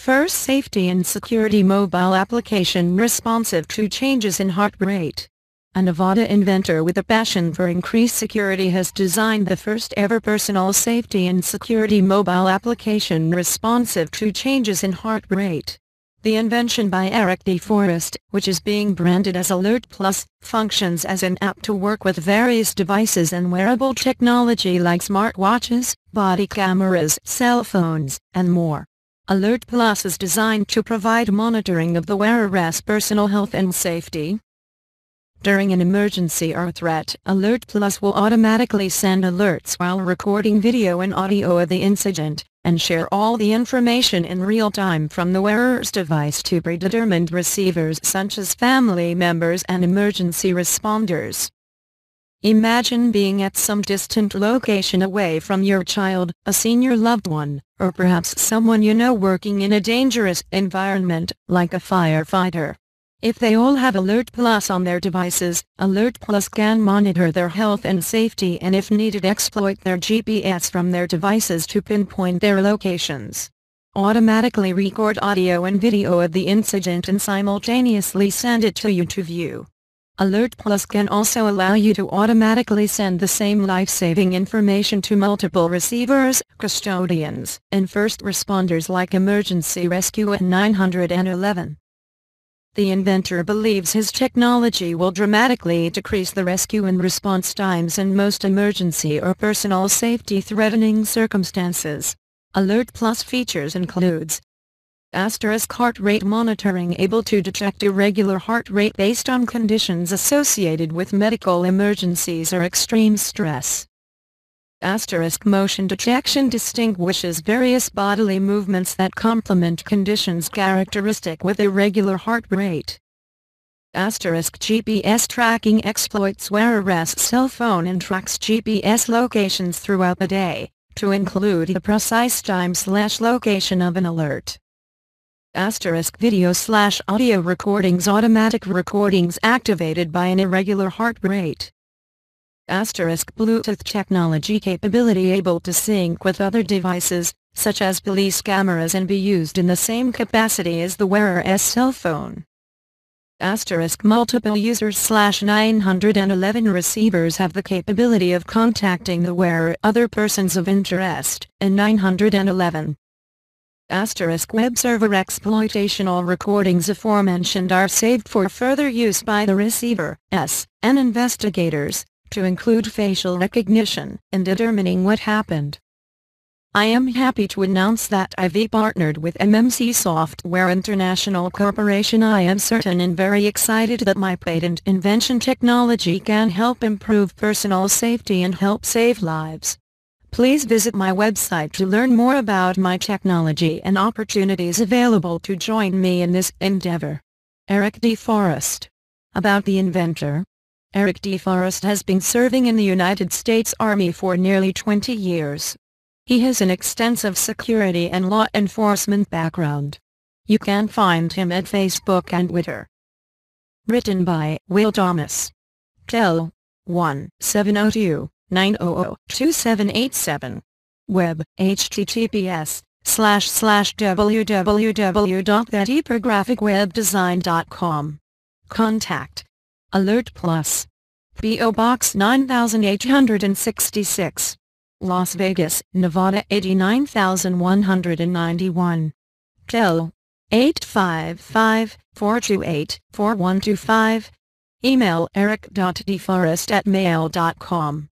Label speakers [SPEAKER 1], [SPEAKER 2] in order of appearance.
[SPEAKER 1] First safety and security mobile application responsive to changes in heart rate. A Nevada inventor with a passion for increased security has designed the first ever personal safety and security mobile application responsive to changes in heart rate. The invention by Eric D. Forrest, which is being branded as Alert Plus, functions as an app to work with various devices and wearable technology like smartwatches, body cameras, cell phones, and more. Alert Plus is designed to provide monitoring of the wearer's personal health and safety. During an emergency or threat, Alert Plus will automatically send alerts while recording video and audio of the incident, and share all the information in real time from the wearer's device to predetermined receivers such as family members and emergency responders. Imagine being at some distant location away from your child, a senior loved one, or perhaps someone you know working in a dangerous environment, like a firefighter. If they all have Alert Plus on their devices, Alert Plus can monitor their health and safety and if needed exploit their GPS from their devices to pinpoint their locations. Automatically record audio and video of the incident and simultaneously send it to you to view. Alert Plus can also allow you to automatically send the same life-saving information to multiple receivers, custodians, and first responders like Emergency Rescue and 911. The inventor believes his technology will dramatically decrease the rescue and response times in most emergency or personal safety threatening circumstances. Alert Plus features includes Asterisk heart rate monitoring able to detect irregular heart rate based on conditions associated with medical emergencies or extreme stress. Asterisk motion detection distinguishes various bodily movements that complement conditions characteristic with irregular heart rate. Asterisk GPS tracking exploits wearer's cell phone and tracks GPS locations throughout the day, to include the precise time slash location of an alert. Asterisk video slash audio recordings automatic recordings activated by an irregular heart rate. Asterisk Bluetooth technology capability able to sync with other devices, such as police cameras and be used in the same capacity as the wearer's cell phone. Asterisk multiple users slash 911 receivers have the capability of contacting the wearer other persons of interest in 911. Asterisk web server exploitation All recordings aforementioned are saved for further use by the receiver, S, and investigators, to include facial recognition, in determining what happened. I am happy to announce that I've partnered with MMC Software International Corporation. I am certain and very excited that my patent invention technology can help improve personal safety and help save lives. Please visit my website to learn more about my technology and opportunities available to join me in this endeavor. Eric D. Forrest About the inventor Eric D. Forrest has been serving in the United States Army for nearly 20 years. He has an extensive security and law enforcement background. You can find him at Facebook and Twitter. Written by Will Thomas. Tel 1702. Nine zero oh zero oh two seven eight seven. Web, https, slash slash www.thatepergraphicwebdesign.com. Contact. Alert Plus. P.O. Box 9866. Las Vegas, Nevada 89191. Tel. 855-428-4125. Email eric.deforest at mail.com.